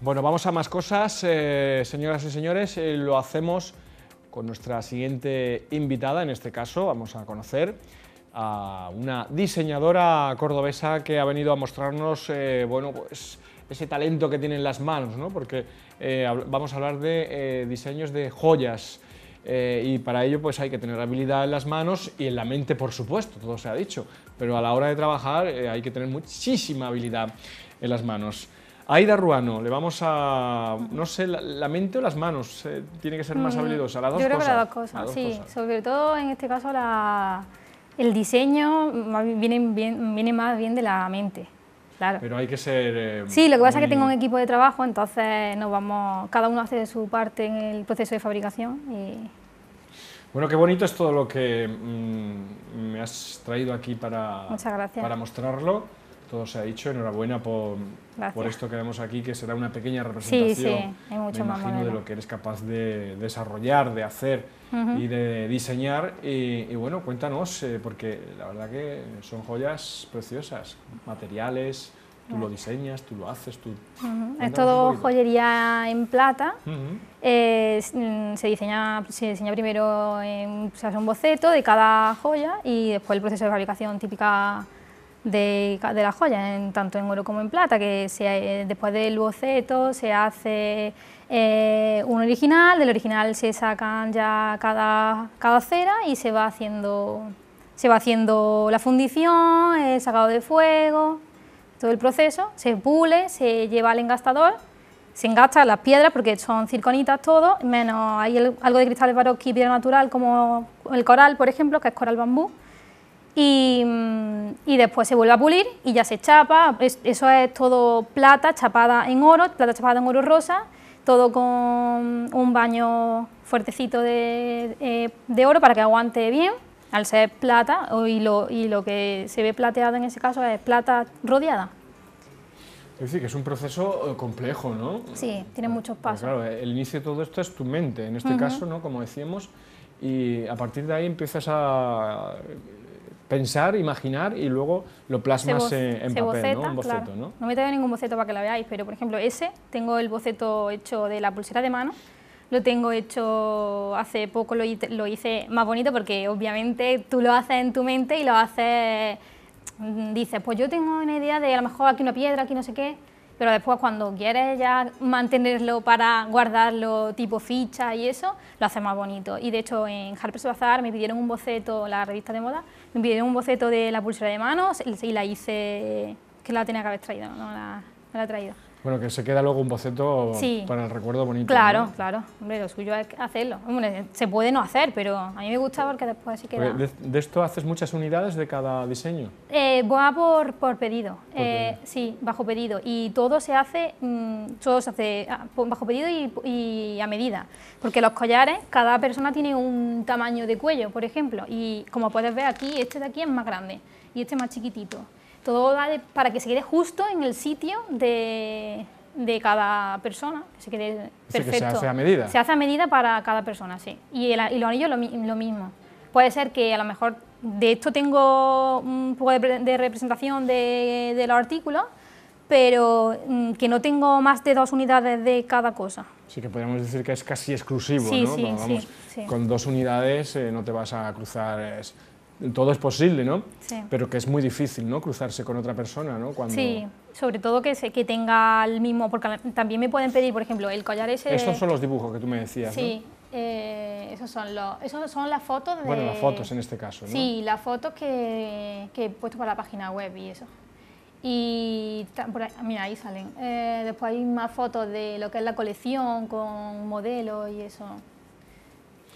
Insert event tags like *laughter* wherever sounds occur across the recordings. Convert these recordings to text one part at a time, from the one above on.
Bueno, vamos a más cosas, eh, señoras y señores. Eh, lo hacemos con nuestra siguiente invitada, en este caso vamos a conocer a una diseñadora cordobesa que ha venido a mostrarnos eh, bueno, pues, ese talento que tienen las manos, ¿no? porque eh, vamos a hablar de eh, diseños de joyas eh, y para ello pues hay que tener habilidad en las manos y en la mente, por supuesto, todo se ha dicho, pero a la hora de trabajar hay que tener muchísima habilidad en las manos. Aida Ruano, le vamos a, no sé, la, mente o las manos, tiene que ser más mm, habilidosa, las dos Yo creo que las dos cosas, sí, sobre todo en este caso El diseño viene, más bien de la mente, pero hay que ser... Eh, sí, lo que pasa es que tengo un equipo de trabajo, entonces nos vamos, cada uno hace su parte en el proceso de fabricación. Y... Bueno, qué bonito es todo lo que mm, me has traído aquí para, para mostrarlo todo se ha dicho. Enhorabuena por, por esto que vemos aquí, que será una pequeña representación, sí, sí. Mucho me de lo que eres capaz de desarrollar, de hacer y de diseñar. Y, bueno, cuéntanos, eh, porque la verdad que son joyas preciosas, materiales, Tú lo diseñas, tú lo haces, tú... Es todo joyería en plata. Mm, se, diseña, se primero se hace un boceto de cada joya y después el proceso de fabricación típica de, de las joyas, en, tanto en oro como en plata, que se, eh, después del boceto se hace eh, un original, del original se sacan ya cada, cada cera y se va haciendo, se va haciendo la fundición, el sacado de fuego, todo el proceso, se pule, se lleva al engastador, se engasta las piedras porque son circonitas todo, menos hay algo de cristales baroque y piedra natural como el coral, por ejemplo, que es coral bambú, Mm, y, después se vuelve a pulir y ya se chapa, eso es todo plata chapada en oro, plata chapada en oro rosa, todo con un baño fuertecito de, eh, oro para que aguante bien, al ser plata, y lo, y lo que se ve plateado en ese caso es plata rodeada. Es decir, que es un proceso eh, complejo, ¿no? Sí, tiene pues, muchos pues pasos. claro, el inicio de todo esto es tu mente, en este caso, ¿no? Como decíamos, y a partir de ahí empiezas a pensar, imaginar y luego lo plasmas en, papel, ¿no? boceto, ¿no? me traído ningún boceto para que la veáis, pero por ejemplo ese, tengo el boceto hecho de la pulsera de mano, lo tengo hecho hace poco, lo, lo hice más bonito porque obviamente tú lo haces en tu mente y lo haces, mm, dices, pues yo tengo una idea de a lo mejor aquí una piedra, aquí no sé qué, pero después cuando quieres ya mantenerlo para guardarlo tipo ficha y eso, lo hace más bonito. Y de hecho en Harper's Bazaar me pidieron un boceto, la revista de moda, me pidieron un boceto de la pulsera de manos y la hice, que la tenía que haber traído, no la, no la he traído. Bueno, que se queda luego un boceto para el recuerdo bonito. Claro, claro. Hombre, lo suyo es hacerlo. se puede no hacer, pero a mí me gusta porque después así queda. De, esto haces muchas unidades de cada diseño? Eh, va por, eh, pedido. Sí, bajo pedido. Y todo se hace, mm, todo se hace ah, bajo pedido y, y, a medida. Porque los collares, cada persona tiene un tamaño de cuello, por ejemplo. Y como puedes ver aquí, este de aquí es más grande y este más chiquitito. Todo para que se quede justo en el sitio de, de cada persona, que se quede perfecto. se hace a medida. Se hace a medida para cada persona, sí. Y, el, y los anillos lo, mismo. Puede ser que a lo mejor de esto tengo un poco de, representación de, de, los artículos, pero mm, que no tengo más de dos unidades de cada cosa. Sí, que podríamos decir que es casi exclusivo, sí, ¿no? Sí, sí, Con dos unidades eh, no te vas a cruzar todo es posible, ¿no? Sí. Pero que es muy difícil, ¿no? Cruzarse con otra persona, ¿no? Sí, sobre todo que, se, que tenga el mismo, porque también me pueden pedir, por ejemplo, el collar ese... Estos son los dibujos que tú me decías, Sí. Eh, esos son los, esos son las fotos de... Bueno, las fotos en este caso, ¿no? Sí, las fotos que, he puesto para la página web y eso. Y mira, ahí salen. Eh, después hay más fotos de lo que es la colección con modelos y eso,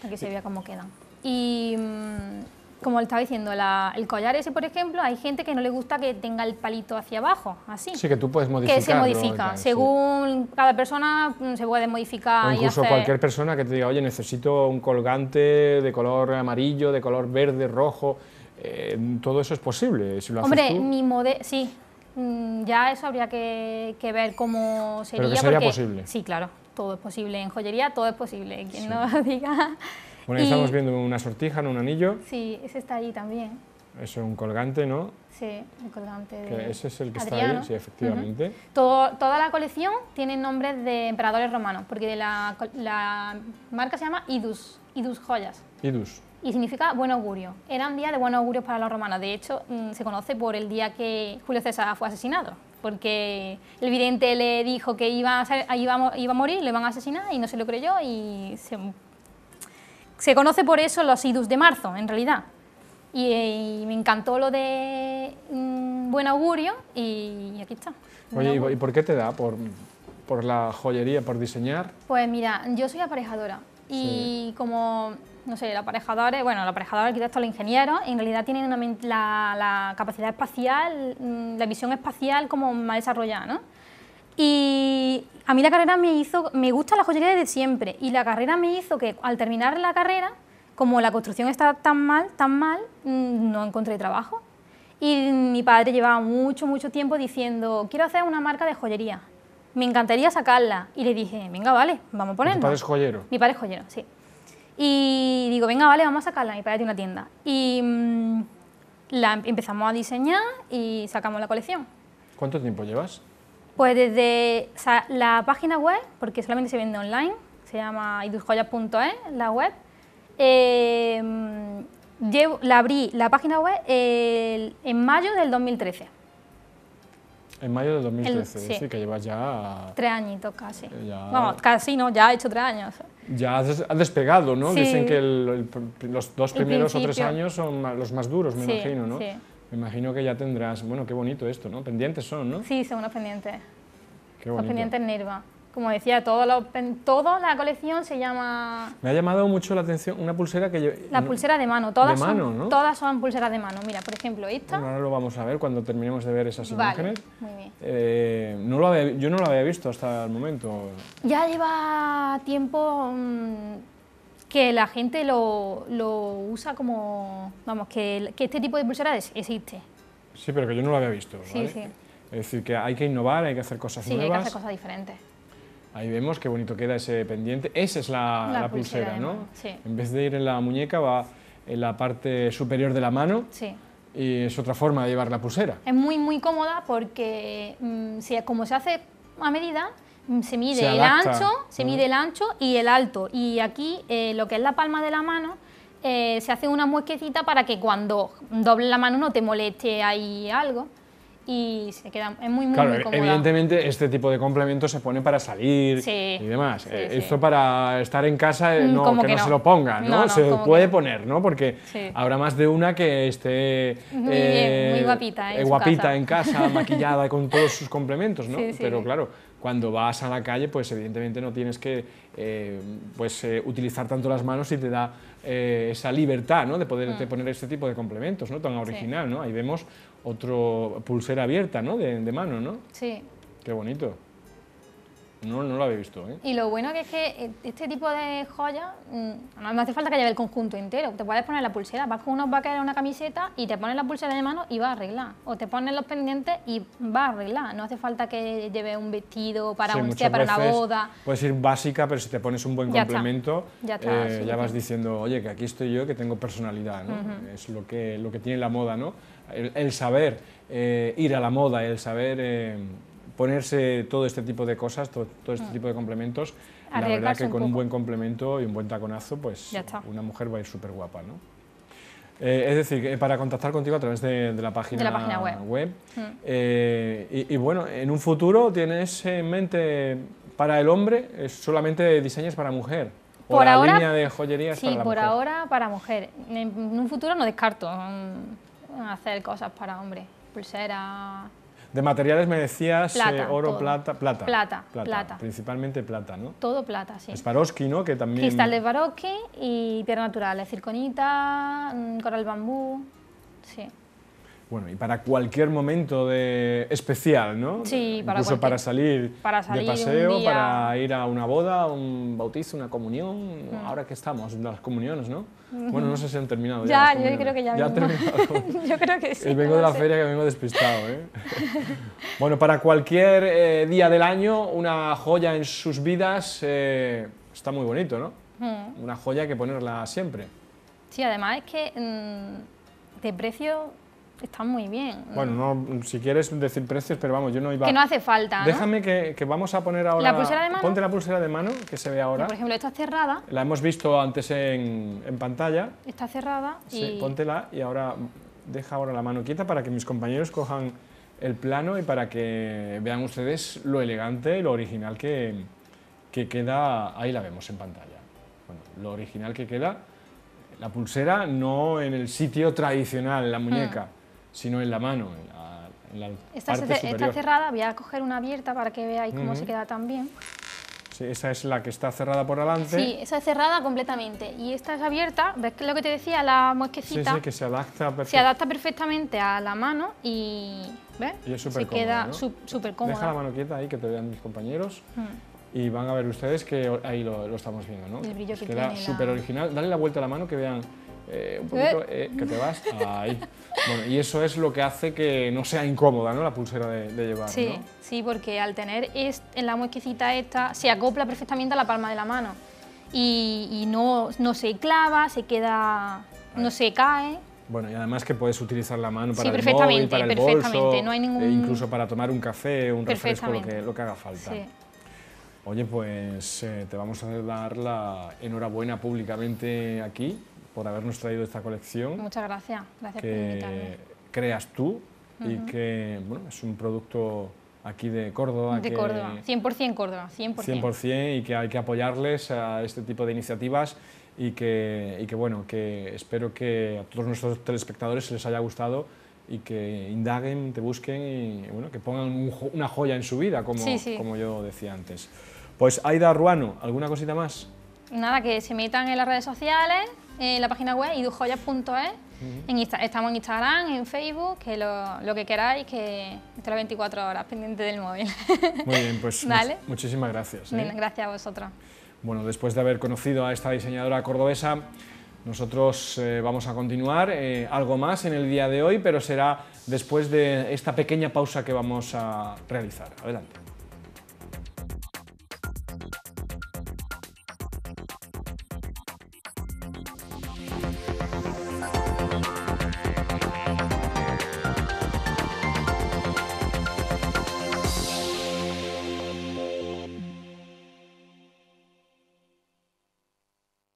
para que se vea cómo quedan. Y... Mm, como le estaba diciendo, el collar ese, por ejemplo, hay gente que no le gusta que tenga el palito hacia abajo, así. Sí, que tú puedes modificar. Que se modifica. Según cada persona mm, se puede modificar. incluso cualquier persona que te diga, oye, necesito un colgante de color amarillo, de color verde, rojo. Eh, todo eso es posible. Hombre, mi modelo. Sí, mm, ya eso habría que, ver cómo sería. Pero sería posible. Sí, claro, todo es posible en joyería, todo es posible. Quien no *laughs* diga. Bueno, estamos viendo una sortija, ¿no? Un anillo. Sí, ese está ahí también. Eso es un colgante, ¿no? Sí, un colgante Ese es el que está ahí, sí, efectivamente. toda la colección tiene nombres de emperadores romanos, porque la, la marca se llama Idus, Idus Joyas. Idus. Y significa buen augurio. Era un día de buen augurio para los romanos. De hecho, mm, se conoce por el día que Julio César fue asesinado, porque el vidente le dijo que iba a, iba a morir, le iban a asesinar y no se lo creyó y se se conoce por eso los idus de marzo, en realidad. Y, me encantó lo de mm, buen augurio y, aquí está. Oye, ¿y, por qué te da por, la joyería, por diseñar? Pues mira, yo soy aparejadora y como, no sé, el aparejador, bueno, aparejador, el arquitecto, el ingeniero, en realidad tienen la, capacidad espacial, mm, la visión espacial como más desarrollada, ¿no? Y a mí la carrera me hizo, me gusta la joyería desde siempre y la carrera me hizo que al terminar la carrera, como la construcción está tan mal, tan mal, mm, no encontré trabajo. Y mi padre llevaba mucho, mucho tiempo diciendo, quiero hacer una marca de joyería, me encantaría sacarla. Y le dije, venga, vale, vamos a ponerla. ¿Mi padre es joyero? Mi padre es joyero, sí. Y digo, venga, vale, vamos a sacarla. Mi padre tiene una tienda. Y mm, la em-, empezamos a diseñar y sacamos la colección. ¿Cuánto tiempo llevas? Pues desde la página web, porque solamente se vende online, se llama idusjoyas.es, la web. Em, llevo, la abrí, la página web, en mayo del 2013. En mayo del 2013, sí. que llevas ya... Tres añitos casi. Eh, Vamos, casi no, ya ha hecho tres años. Ya ha despegado, ¿no? Dicen que los dos primeros o tres años son los más duros, me imagino, ¿no? Me imagino que ya tendrás, bueno, qué bonito esto, ¿no? Pendientes son, ¿no? Sí, son unos pendientes. Qué bonito. Los pendientes Nirva. Como decía, todo lo, toda la colección se llama... Me ha llamado mucho la atención una pulsera que yo... La pulsera de mano, todas, son, todas son pulseras de mano. Mira, por ejemplo, esta... Bueno, ahora lo vamos a ver cuando terminemos de ver esas imágenes. Muy bien. Eh, no yo no lo había visto hasta el momento. Ya lleva tiempo... Mm, que la gente lo, lo usa como, vamos, que, que, este tipo de pulseras existe. Sí, pero que yo no lo había visto. ¿vale? sí. Es decir, que hay que innovar, hay que hacer cosas nuevas. Sí, hay que hacer cosas diferentes. Ahí vemos qué bonito queda ese pendiente. Esa es la, la, pulsera, ¿no? Sí. En vez de ir en la muñeca, va en la parte superior de la mano. Sí. Y es otra forma de llevar la pulsera. Es muy, muy cómoda porque mm, si, como se hace a medida, se mide el ancho, se mide el ancho y el alto. Y aquí eh, lo que es la palma de la mano eh, se hace una muesquecita para que cuando doble la mano no te moleste ahí algo. Y se queda, es muy, muy, e- Evidentemente, este tipo de complemento se pone para salir y demás. Eh, esto para estar en casa, mm, no, que, no, se lo ponga ¿no? se puede poner, Porque habrá más de una que esté. Muy, guapita, en, casa. en casa, maquillada con todos sus complementos, ¿no? *laughs* Pero claro cuando vas a la calle, pues evidentemente no tienes que eh, pues, eh, utilizar tanto las manos y te da eh, esa libertad de poder mm. poner este tipo de complementos, ¿no? Tan original, ¿no? Ahí vemos otro pulsera abierta, ¿no? De, de mano, ¿no? Sí. Qué bonito. No, no lo había visto. ¿eh? Y lo bueno que es que eh, este tipo de joyas, mm, no, hace falta que lleve el conjunto entero. Te puedes poner la pulsera, vas con unos quedar una camiseta y te pones la pulsera de mano y va a arreglar. O te pones los pendientes y va a arreglar. No hace falta que lleve un vestido para un para una boda. Puedes ir básica, pero si te pones un buen complemento, ya, eh, vas diciendo, oye, que aquí estoy yo, que tengo personalidad. ¿no? Es lo que, lo que tiene la moda, ¿no? El, saber ir a la moda, el saber ponerse todo este tipo de cosas, todo, este mm. tipo de complementos. la verdad que con un, buen complemento y un buen taconazo, pues una mujer va a ir súper guapa, ¿no? Eh, es decir, eh, para contactar contigo a través de, la, página la, página web. web. Mm. Eh, y, bueno, en un futuro tienes en mente para el hombre solamente diseños para mujer. Por o la línea de joyería sí, para la por ahora para mujer. En un futuro no descarto mm, hacer cosas para hombre, pulseras. De materiales me decías eh, oro, plata, plata, plata, plata. Principalmente plata, ¿no? Todo plata, sí. Esparoski, ¿no? Que también... Cristal de Swarovski y piedras naturales, circonita, mm, coral bambú, sí. Bueno, y para cualquier momento de especial, ¿no? Sí, para Incluso para salir, para de paseo, para ir a una boda, un bautizo, una comunión. Mm. Ahora que estamos, las comuniones, ¿no? Bueno, no sé si han terminado. Ya, ya yo creo que ya. Ya terminado. *laughs* yo creo que sí. Eh, vengo de la feria que me vengo despistado, ¿eh? *laughs* bueno, para cualquier eh, día del año, una joya en sus vidas eh, está muy bonito, ¿no? Mm. Una joya que ponerla siempre. Sí, además es que mm, de precio Está muy bien. Bueno, si quieres decir precios, pero vamos, yo no iba... Que no hace falta, Déjame que, vamos a poner ahora... ¿La pulsera de mano? Ponte la pulsera de mano, que se ve ahora. Por ejemplo, está cerrada. La hemos visto antes en, pantalla. Está cerrada y... Sí, póntela y ahora deja ahora la mano quieta para que mis compañeros cojan el plano y para que vean ustedes lo elegante y lo original que, queda... Ahí la vemos en pantalla. Bueno, lo original que queda... La pulsera no en el sitio tradicional, la mm. muñeca sino en la mano, en la, esta, cerrada, voy a coger una abierta para que veáis cómo se queda también. Sí, esa es la que está cerrada por delante. Sí, esa es cerrada completamente. Y esta es abierta, ¿ves lo que te decía? La muesquecita. Sí, sí, que se adapta, se adapta perfectamente a la mano y. ¿Ves? Y queda súper Deja la mano quieta ahí que te vean mis compañeros. Mm. Y van a ver ustedes que ahí lo, estamos viendo, ¿no? El brillo que, queda súper original. Dale la vuelta a la mano que vean eh, un poquito, eh. Eh, que te vas. Bueno, y eso es lo que hace que no sea incómoda ¿no? la pulsera de, llevar. Sí, sí, porque al tener en la muesquecita esta se acopla perfectamente a la palma de la mano y, no, no, se clava, se queda, no se cae. Bueno, y además que puedes utilizar la mano para sí, el perfectamente, bolso, no hay ningún... E incluso para tomar un café, un refresco, lo que, lo que haga falta. Sí. Oye, pues te vamos a dar la enhorabuena públicamente aquí por habernos traído esta colección. Muchas gracias, gracias que por creas tú y que bueno, es un producto aquí de Córdoba. De Córdoba, 100% Córdoba, 100%. 100% y que hay que apoyarles a este tipo de iniciativas y que, y que bueno, que espero que a todos nuestros telespectadores les haya gustado y que indaguen, te busquen y bueno, que pongan una joya en su vida, como, como yo decía antes. Pues Aida Ruano, ¿alguna cosita más? Nada, que se metan en las redes sociales, eh, la página web idujoyas.es. en estamos en Instagram, en Facebook, que lo, que queráis, que estoy 24 horas pendiente del móvil. Muy bien, pues *laughs* muchísimas gracias. ¿eh? gracias a vosotros. Bueno, después de haber conocido a esta diseñadora cordobesa, nosotros eh, vamos a continuar algo más en el día de hoy, pero será después de esta pequeña pausa que vamos a realizar. Adelante.